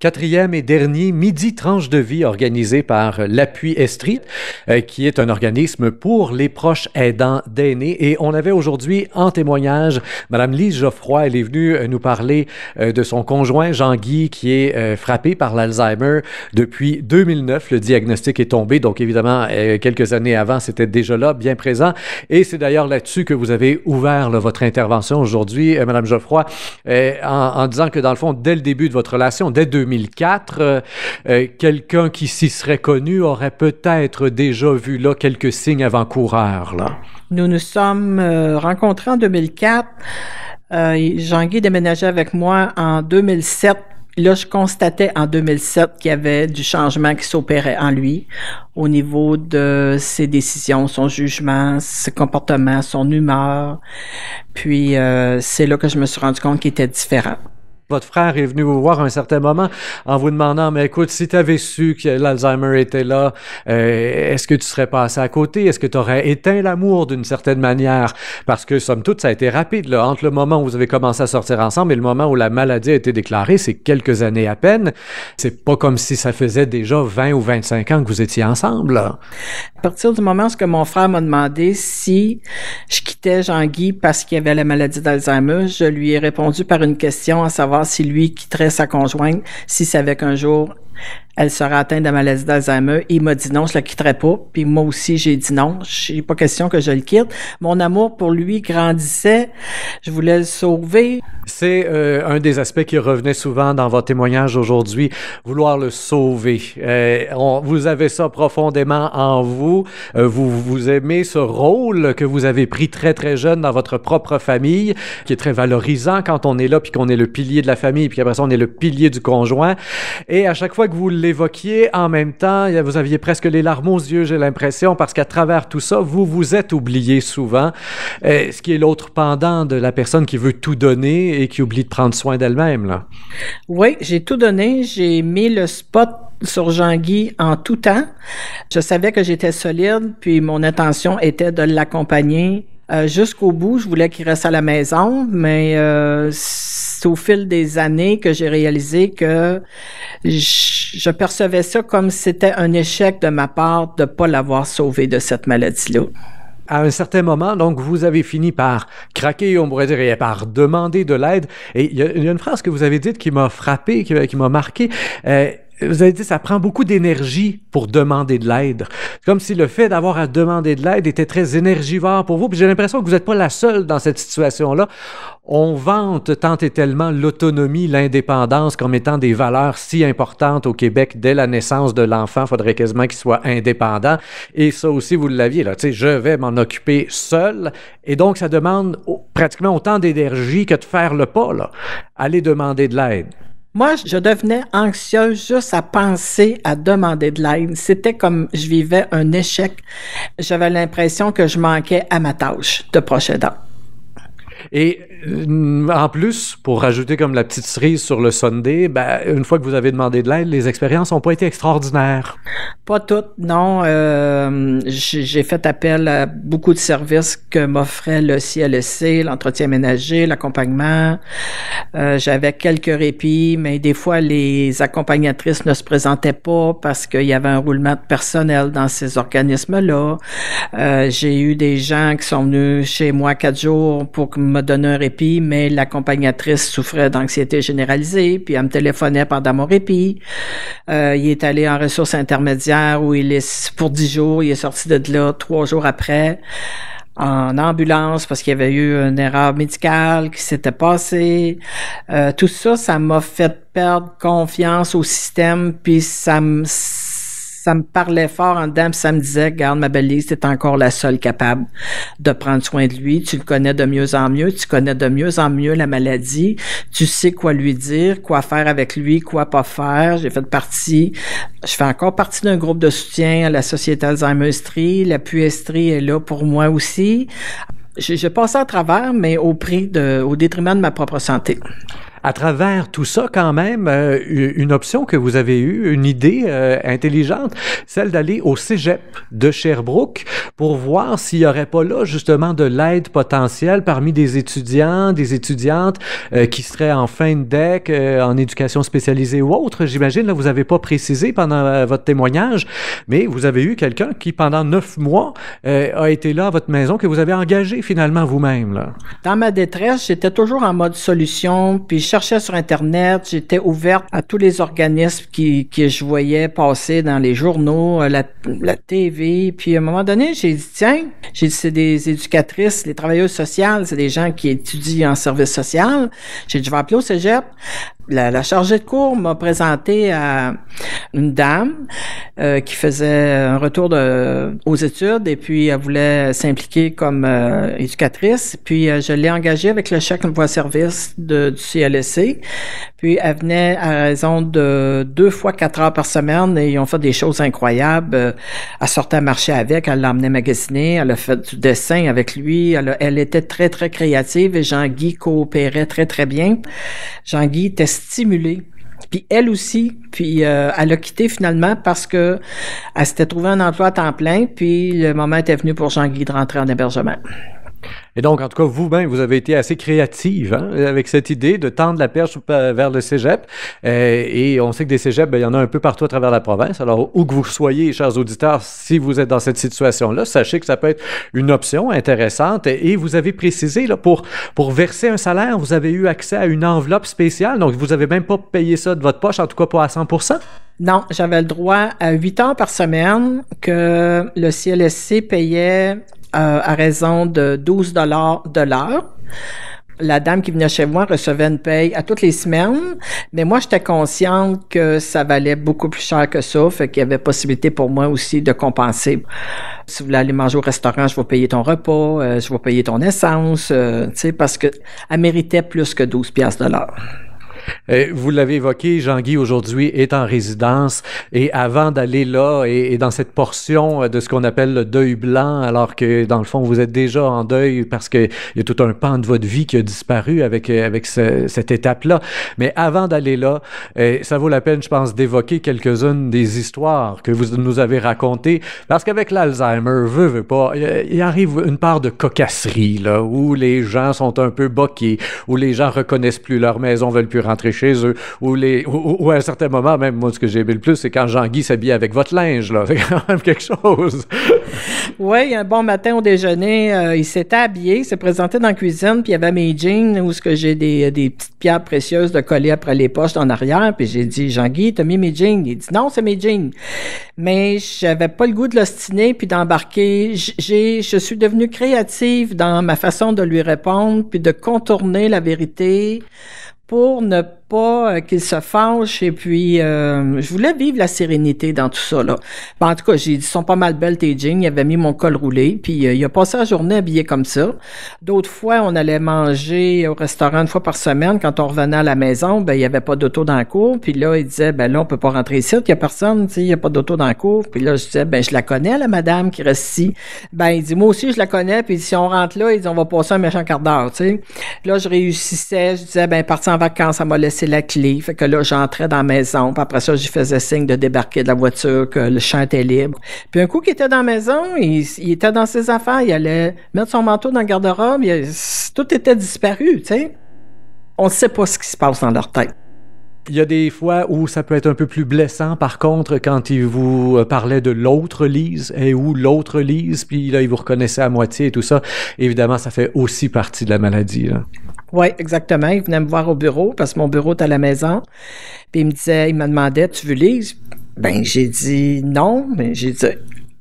quatrième et dernier Midi Tranche de vie organisé par l'Appui Estrie, euh, qui est un organisme pour les proches aidants d'aînés. Et on avait aujourd'hui en témoignage Madame Lise Geoffroy. Elle est venue euh, nous parler euh, de son conjoint Jean-Guy qui est frappé par l'Alzheimer depuis 2009. Le diagnostic est tombé, donc évidemment, quelques années avant, c'était déjà là, bien présent. Et c'est d'ailleurs là-dessus que vous avez ouvert votre intervention aujourd'hui, Madame Geoffroy, en, en disant que dans le fond, dès le début de votre relation, dès 2000, 2004, euh, euh, quelqu'un qui s'y serait connu aurait peut-être déjà vu là quelques signes avant-coureurs. Là. Nous nous sommes euh, rencontrés en 2004. Jean-Guy déménageait avec moi en 2007 là, je constatais en 2007 qu'il y avait du changement qui s'opérait en lui au niveau de ses décisions, son jugement, ses comportements, son humeur. Puis c'est là que je me suis rendu compte qu'il était différent votre frère est venu vous voir à un certain moment en vous demandant, mais écoute, si tu avais su que l'Alzheimer était là, euh, est-ce que tu serais passé à côté? Est-ce que tu aurais éteint l'amour d'une certaine manière? Parce que, somme toute, ça a été rapide. Là. Entre le moment où vous avez commencé à sortir ensemble et le moment où la maladie a été déclarée, c'est quelques années à peine. C'est pas comme si ça faisait déjà 20 ou 25 ans que vous étiez ensemble. À partir du moment où mon frère m'a demandé si je quittais était Jean-Guy parce qu'il avait la maladie d'Alzheimer, je lui ai répondu par une question à savoir si lui quitterait sa conjointe si savait qu'un jour elle serait atteinte d'un malaise d'Alzheimer. Il m'a dit non, je le quitterai pas. Puis moi aussi, j'ai dit non, j'ai pas question que je le quitte. Mon amour pour lui grandissait. Je voulais le sauver. C'est euh, un des aspects qui revenait souvent dans vos témoignages aujourd'hui, vouloir le sauver. Euh, vous avez ça profondément en euh, vous. vous. Vous aimez ce rôle que vous avez pris très, très jeune dans votre propre famille, qui est très valorisant quand on est là, puis qu'on est le pilier de la famille, puis après ça, on est le pilier du conjoint. Et à chaque fois que vous voulez Évoquiez en même temps, vous aviez presque les larmes aux yeux, j'ai l'impression, parce qu'à travers tout ça, vous vous êtes oublié souvent, est euh, ce qui est l'autre pendant de la personne qui veut tout donner et qui oublie de prendre soin d'elle-même. Oui, j'ai tout donné, j'ai mis le spot sur Jean-Guy en tout temps. Je savais que j'étais solide, puis mon intention était de l'accompagner euh, jusqu'au bout. Je voulais qu'il reste à la maison, mais euh, c'est au fil des années que j'ai réalisé que je, percevais ça comme c'était un échec de ma part de ne pas l'avoir sauvé de cette maladie-là. À un certain moment, donc, vous avez fini par craquer, on pourrait dire, et par demander de l'aide. Et il y, a une phrase que vous avez dite qui m'a frappé, qui, m'a marqué. Euh, vous avez dit, ça prend beaucoup d'énergie pour demander de l'aide. Comme si le fait d'avoir à demander de l'aide était très énergivore pour vous. j'ai l'impression que vous n'êtes pas la seule dans cette situation-là. On vante tant et tellement l'autonomie, l'indépendance comme étant des valeurs si importantes au Québec dès la naissance de l'enfant. Faudrait quasiment qu'il soit indépendant. Et ça aussi, vous l'aviez là. je vais m'en occuper seul. Et donc, ça demande pratiquement autant d'énergie que de faire le pas là. Aller demander de l'aide. Moi, je devenais anxieuse juste à penser à demander de l'aide. C'était comme je vivais un échec. J'avais l'impression que je manquais à ma tâche de prochain aidant. Et euh, en plus, pour rajouter comme la petite cerise sur le Sunday, ben, une fois que vous avez demandé de l'aide, les expériences n'ont pas été extraordinaires. Pas toutes, non. Euh, j'ai fait appel à beaucoup de services que m'offrait le CLSC, l'entretien ménager, l'accompagnement. Euh, j'avais quelques répits, mais des fois, les accompagnatrices ne se présentaient pas parce qu'il y avait un roulement de personnel dans ces organismes-là. j'ai eu des gens qui sont venus chez moi quatre jours pour me donner un répit mais l'accompagnatrice souffrait d'anxiété généralisée, puis elle me téléphonait pendant mon répit. Euh, il est allé en ressources intermédiaires où il est pour dix jours, il est sorti de là trois jours après en ambulance parce qu'il y avait eu une erreur médicale qui s'était passée. Euh, tout ça, ça m'a fait perdre confiance au système, puis ça me ça me parlait fort en dedans, ça me disait, garde ma belle c'est encore la seule capable de prendre soin de lui. Tu le connais de mieux en mieux, tu connais de mieux en mieux la maladie, tu sais quoi lui dire, quoi faire avec lui, quoi pas faire. J'ai fait partie, je fais encore partie d'un groupe de soutien à la Société Tree. La puestrie est là pour moi aussi. Je, je passe à travers, mais au prix de, au détriment de ma propre santé à travers tout ça, quand même, euh, une option que vous avez eue, une idée euh, intelligente, celle d'aller au cégep de Sherbrooke pour voir s'il n'y aurait pas là, justement, de l'aide potentielle parmi des étudiants, des étudiantes euh, qui seraient en fin de deck, en éducation spécialisée ou autre. J'imagine, là, vous n'avez pas précisé pendant votre témoignage, mais vous avez eu quelqu'un qui, pendant neuf mois, a été là à votre maison, que vous avez engagé finalement vous-même, là. Dans ma détresse, j'étais toujours en mode solution, puis je cherchais sur Internet, j'étais ouverte à tous les organismes qui, que je voyais passer dans les journaux, euh, la, la TV. Puis à un moment donné, j'ai dit, tiens, j'ai c'est des éducatrices, les travailleuses sociales, c'est des gens qui étudient en service social. J'ai dit, je vais appeler au cégep la, la, chargée de cours m'a présenté à une dame euh, qui faisait un retour de, aux études et puis elle voulait s'impliquer comme euh, éducatrice. Puis euh, je l'ai engagée avec le chèque emploi service de, du CLSC. Puis elle venait à raison de deux fois quatre heures par semaine et ils ont fait des choses incroyables. Elle sortait à marcher avec, elle l'emmenait magasiner, elle a fait du dessin avec lui. Elle, elle était très, très créative et Jean-Guy coopérait très, très bien. Jean-Guy testait stimulée. Puis elle aussi, puis euh, elle a quitté finalement parce que elle s'était trouvé un emploi à temps plein, puis le moment était venu pour Jean-Guy de rentrer en hébergement. Et donc, en tout cas, vous-même, vous avez été assez créative hein, avec cette idée de tendre la perche euh, vers le cégep. Euh, et on sait que des cégeps, ben, il y en a un peu partout à travers la province. Alors, où que vous soyez, chers auditeurs, si vous êtes dans cette situation-là, sachez que ça peut être une option intéressante. Et vous avez précisé, là, pour, pour verser un salaire, vous avez eu accès à une enveloppe spéciale. Donc, vous n'avez même pas payé ça de votre poche, en tout cas pas à 100 non, j'avais le droit à huit heures par semaine que le CLSC payait euh, à raison de 12 dollars de l'heure la dame qui venait chez moi recevait une paye à toutes les semaines, mais moi, j'étais consciente que ça valait beaucoup plus cher que ça, fait qu'il y avait possibilité pour moi aussi de compenser. Si vous voulez aller manger au restaurant, je vais payer ton repas, euh, je vais payer ton essence, euh, tu sais, parce elle méritait plus que 12 pièces de l'heure vous l'avez évoqué, Jean-Guy aujourd'hui est en résidence et avant d'aller là et, dans cette portion euh, de ce qu'on appelle le deuil blanc, alors que dans le fond vous êtes déjà en deuil parce qu'il y a tout un pan de votre vie qui a disparu avec, euh, avec cette étape-là. Mais avant d'aller là, euh, ça vaut la peine, je pense, d'évoquer quelques-unes des histoires que vous nous avez racontées parce qu'avec l'Alzheimer, veut, veut pas, il arrive une part de cocasserie là, où les gens sont un peu boqués, où les gens reconnaissent plus leur maison, veulent plus rentrer chez eux, ou, les, ou, à un certain moment, même moi, ce que j'ai aimé le plus, c'est quand Jean-Guy s'habille avec votre linge, là. C'est quand même quelque chose. oui, un bon matin au déjeuner, euh, il s'était habillé, il s'est présenté dans la cuisine, puis il y avait mes jeans, où ce que j'ai des, euh, des, petites pierres précieuses de coller après les poches en arrière, puis j'ai dit, Jean-Guy, t'as mis mes jeans? Il dit, non, c'est mes jeans. Mais j'avais pas le goût de l'ostiner, puis d'embarquer. J'ai, je suis devenue créative dans ma façon de lui répondre, puis de contourner la vérité pour ne pas euh, qu'il se fâche et puis euh, je voulais vivre la sérénité dans tout ça là. Ben, en tout cas, j'ai dit sont pas mal belles tes jeans, il avait mis mon col roulé puis euh, il a passé la journée habillé comme ça. D'autres fois, on allait manger au restaurant une fois par semaine quand on revenait à la maison, ben il y avait pas d'auto dans la cour, puis là il disait ben là on peut pas rentrer ici, il y a personne, tu sais, il y a pas d'auto dans la cour, puis là je disais ben je la connais la madame qui reste ici. Ben il dit moi aussi je la connais puis si on rentre là, il dit on va passer un méchant quart d'heure, tu sais. Là je réussissais, je disais ben partir en vacances, ça m'a laissé c'est la clé. Fait que là, j'entrais dans la maison. Puis après ça, je faisais signe de débarquer de la voiture, que le champ était libre. Puis un coup qu'il était dans la maison, il, était dans ses affaires. Il allait mettre son manteau dans le garde-robe. Tout était disparu, tu sais. On ne sait pas ce qui se passe dans leur tête. Il y a des fois où ça peut être un peu plus blessant, par contre, quand il vous euh, parlait de l'autre Lise et où l'autre Lise, puis là, il vous reconnaissait à moitié et tout ça. Évidemment, ça fait aussi partie de la maladie. Oui, exactement. Il venait me voir au bureau parce que mon bureau est à la maison. Puis il me disait, il me demandait, tu veux lire? Ben, j'ai dit non, mais j'ai dit,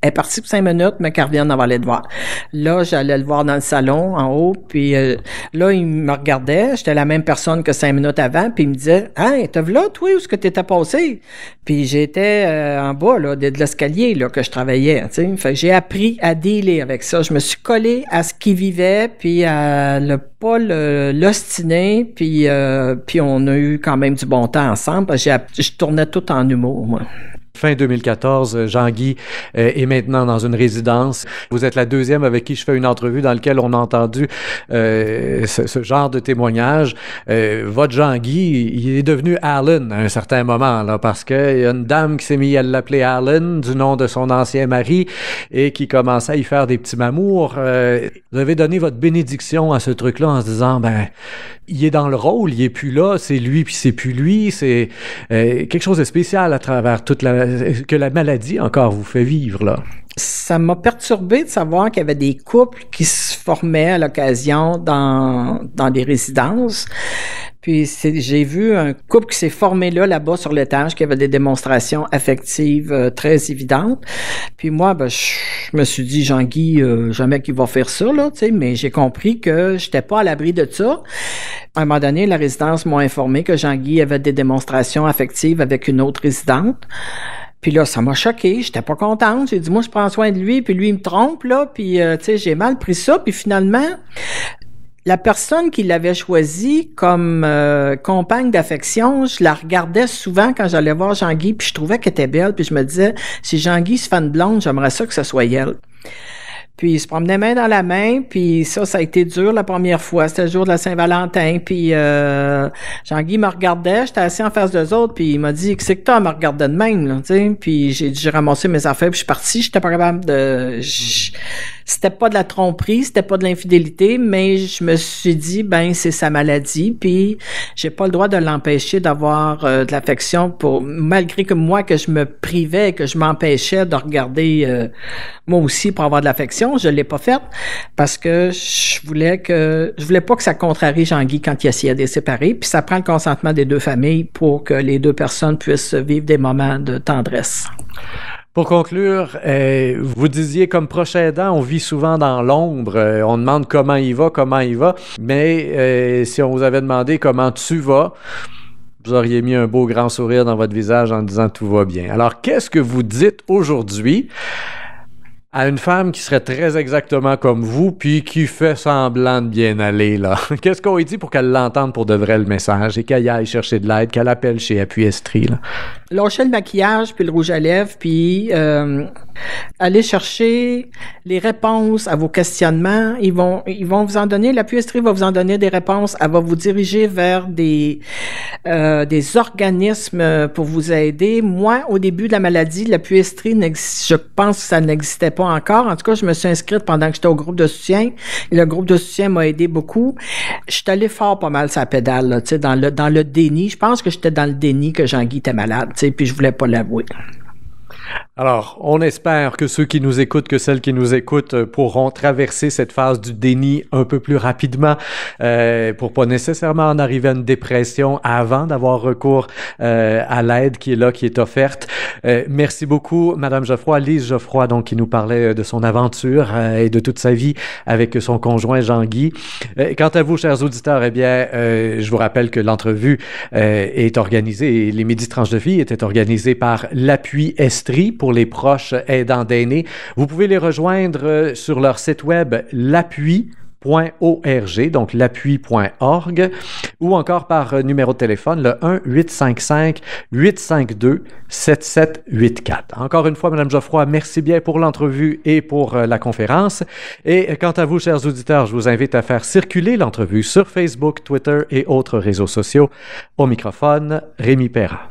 elle partie pour cinq minutes, mais qu'elle revienne aller le voir. Là, j'allais le voir dans le salon, en haut, puis euh, là, il me regardait. J'étais la même personne que cinq minutes avant, puis il me disait « Hein, t'as vu là, toi, où est-ce que t'étais passé? » Puis j'étais euh, en bas, là, de, l'escalier, là, que je travaillais, tu sais. j'ai appris à dealer avec ça. Je me suis collée à ce qu'il vivait, puis à le pas l'ostiner, puis, euh, puis on a eu quand même du bon temps ensemble. je tournais tout en humour, moi. Fin 2014, euh, Jean-Guy euh, est maintenant dans une résidence. Vous êtes la deuxième avec qui je fais une entrevue dans laquelle on a entendu euh, ce, genre de témoignage. votre Jean-Guy, il est devenu Allen à un certain moment, là, parce qu'il y a une dame qui s'est mise à l'appeler Allen du nom de son ancien mari et qui commençait à y faire des petits mamours. Euh, vous avez donné votre bénédiction à ce truc-là en se disant, ben, il est dans le rôle, il est plus là, c'est lui puis c'est plus lui, c'est quelque chose de spécial à travers toute la euh, que la maladie encore vous fait vivre, là? Ça m'a perturbé de savoir qu'il y avait des couples qui se formaient à l'occasion dans, dans des résidences. Puis j'ai vu un couple qui s'est formé là, là-bas sur l'étage, qui avait des démonstrations affectives euh, très évidentes. Puis moi, ben, je me suis dit, Jean-Guy, euh, jamais qu'il va faire ça, là, tu sais, mais j'ai compris que j'étais pas à l'abri de ça. À un moment donné, la résidence m'a informé que Jean-Guy avait des démonstrations affectives avec une autre résidente. Puis là, ça m'a choqué, j'étais pas contente. J'ai dit, moi, je prends soin de lui, puis lui, il me trompe, là, puis, euh, tu sais, j'ai mal pris ça. Puis finalement, la personne qui l'avait choisie comme euh, compagne d'affection, je la regardais souvent quand j'allais voir Jean-Guy, puis je trouvais qu'elle était belle, puis je me disais, si Jean-Guy se fan blonde, j'aimerais ça que ce soit elle. Puis je se main dans la main, puis ça, ça a été dur la première fois. C'était le jour de la Saint-Valentin, puis euh, Jean-Guy me regardait, j'étais assis en face d'eux autres, puis il m'a dit « C'est que toi, me regarde de même, là, tu sais. » Puis j'ai ramassé mes affaires, puis je suis partie, j'étais pas capable de... C'était pas de la tromperie, c'était pas de l'infidélité, mais je me suis dit, ben, c'est sa maladie, puis j'ai pas le droit de l'empêcher d'avoir euh, de l'affection pour, malgré que moi, que je me privais, que je m'empêchais de regarder, euh, moi aussi, pour avoir de l'affection, je l'ai pas faite, parce que je voulais que, je voulais pas que ça contrarie Jean-Guy quand il essayait de séparer, puis ça prend le consentement des deux familles pour que les deux personnes puissent vivre des moments de tendresse. Pour conclure, euh, vous disiez comme prochain aidant, on vit souvent dans l'ombre. Euh, on demande comment il va, comment il va. Mais euh, si on vous avait demandé comment tu vas, vous auriez mis un beau grand sourire dans votre visage en disant tout va bien. Alors, qu'est-ce que vous dites aujourd'hui? à une femme qui serait très exactement comme vous, puis qui fait semblant de bien aller, là. Qu'est-ce qu'on lui dit pour qu'elle l'entende pour de vrai le message et qu'elle aille chercher de l'aide, qu'elle appelle chez Appui Estrie, là? Lâcher le maquillage, puis le rouge à lèvres, puis euh, aller chercher les réponses à vos questionnements. Ils vont, ils vont vous en donner, l'Appui va vous en donner des réponses. Elle va vous diriger vers des, euh, des organismes pour vous aider. Moi, au début de la maladie, l'Appui Estrie, je pense que ça n'existait pas encore. En tout cas, je me suis inscrite pendant que j'étais au groupe de soutien. Le groupe de soutien m'a aidé beaucoup. Je suis allée fort pas mal sa pédale, dans, le, dans le déni. Je pense que j'étais dans le déni que Jean-Guy était malade, puis je voulais pas l'avouer. Alors, on espère que ceux qui nous écoutent, que celles qui nous écoutent euh, pourront traverser cette phase du déni un peu plus rapidement euh, pour pas nécessairement en arriver à une dépression avant d'avoir recours euh, à l'aide qui est là, qui est offerte. Euh, merci beaucoup, Madame Geoffroy, Lise Geoffroy, donc, qui nous parlait euh, de son aventure euh, et de toute sa vie avec son conjoint Jean-Guy. quant à vous, chers auditeurs, eh bien, je vous rappelle que l'entrevue est organisée, les Midi Tranches de Vie étaient organisées par l'appui Estrie pour pour les proches aidants d'aînés. Vous pouvez les rejoindre euh, sur leur site web l'appui.org, donc l'appui.org, ou encore par euh, numéro de téléphone, le 1-855-852-7784. Encore une fois, Madame Geoffroy, merci bien pour l'entrevue et pour euh, la conférence. Et quant à vous, chers auditeurs, je vous invite à faire circuler l'entrevue sur Facebook, Twitter et autres réseaux sociaux. Au microphone, Rémi Perra.